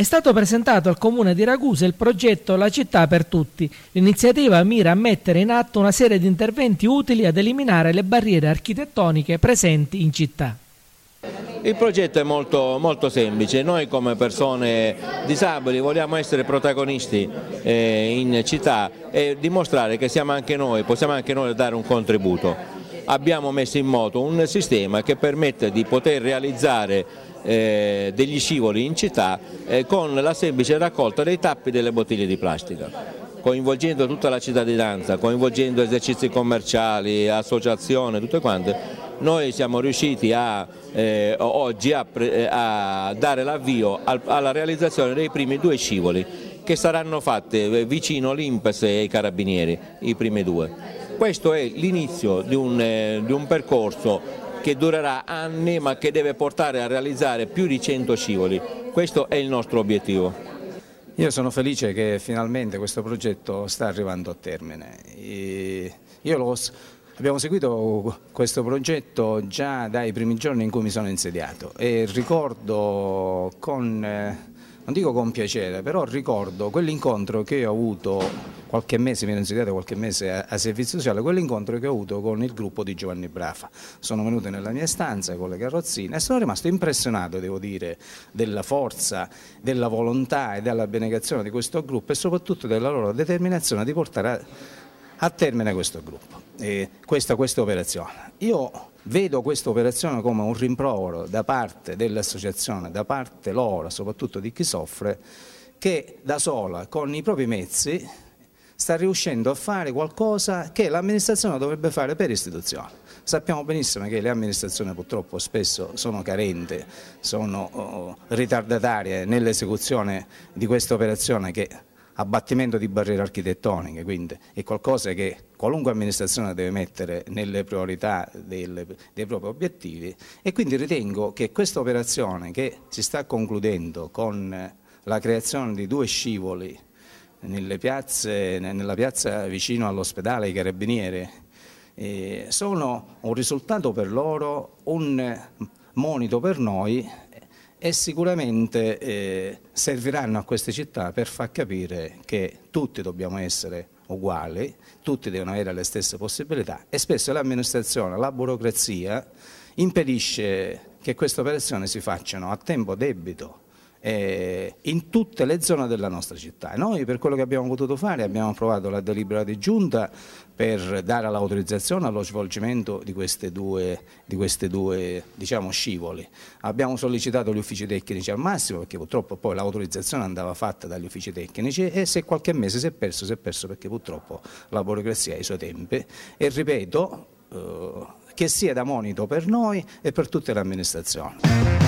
È stato presentato al comune di Ragusa il progetto La città per tutti. L'iniziativa mira a mettere in atto una serie di interventi utili ad eliminare le barriere architettoniche presenti in città. Il progetto è molto, molto, semplice, noi come persone disabili vogliamo essere protagonisti eh, in città e dimostrare che siamo anche noi, possiamo anche noi dare un contributo abbiamo messo in moto un sistema che permette di poter realizzare eh, degli scivoli in città eh, con la semplice raccolta dei tappi delle bottiglie di plastica coinvolgendo tutta la cittadinanza, coinvolgendo esercizi commerciali, associazioni, tutte quante, noi siamo riusciti a, eh, oggi a, eh, a dare l'avvio al, alla realizzazione dei primi due scivoli che saranno fatti vicino all'Impes e ai Carabinieri, i primi due. Questo è l'inizio di, eh, di un percorso che durerà anni ma che deve portare a realizzare più di 100 scivoli. Questo è il nostro obiettivo. Io sono felice che finalmente questo progetto sta arrivando a termine. io Lo, abbiamo seguito questo progetto già dai primi giorni in cui mi sono insediato e ricordo con, eh, non dico con piacere, però ricordo quell'incontro che ho avuto qualche mese, mi ero insediato qualche mese a, a servizio sociale, quell'incontro che ho avuto con il gruppo di Giovanni Brafa. Sono venuto nella mia stanza con le carrozzine e sono rimasto impressionato, devo dire, della forza, della volontà e della benegazione di questo gruppo e soprattutto della loro determinazione di portare a, a termine questo gruppo, e questa, questa operazione. Io Vedo questa operazione come un rimprovero da parte dell'associazione, da parte loro, soprattutto di chi soffre, che da sola, con i propri mezzi, sta riuscendo a fare qualcosa che l'amministrazione dovrebbe fare per istituzione. Sappiamo benissimo che le amministrazioni purtroppo spesso sono carenti, sono oh, ritardatarie nell'esecuzione di questa operazione che abbattimento di barriere architettoniche, quindi è qualcosa che qualunque amministrazione deve mettere nelle priorità delle, dei propri obiettivi e quindi ritengo che questa operazione che si sta concludendo con la creazione di due scivoli piazze, nella piazza vicino all'ospedale i carabinieri, eh, sono un risultato per loro, un monito per noi e sicuramente eh, serviranno a queste città per far capire che tutti dobbiamo essere uguali, tutti devono avere le stesse possibilità e spesso l'amministrazione, la burocrazia impedisce che queste operazioni si facciano a tempo debito eh, in tutte le zone della nostra città. Noi per quello che abbiamo potuto fare abbiamo approvato la delibera di giunta per dare l'autorizzazione allo svolgimento di queste due, di queste due diciamo, scivoli. Abbiamo sollecitato gli uffici tecnici al massimo perché purtroppo poi l'autorizzazione andava fatta dagli uffici tecnici e se qualche mese si è perso, si è perso perché purtroppo la burocrazia ha i suoi tempi e ripeto eh, che sia da monito per noi e per tutte le amministrazioni.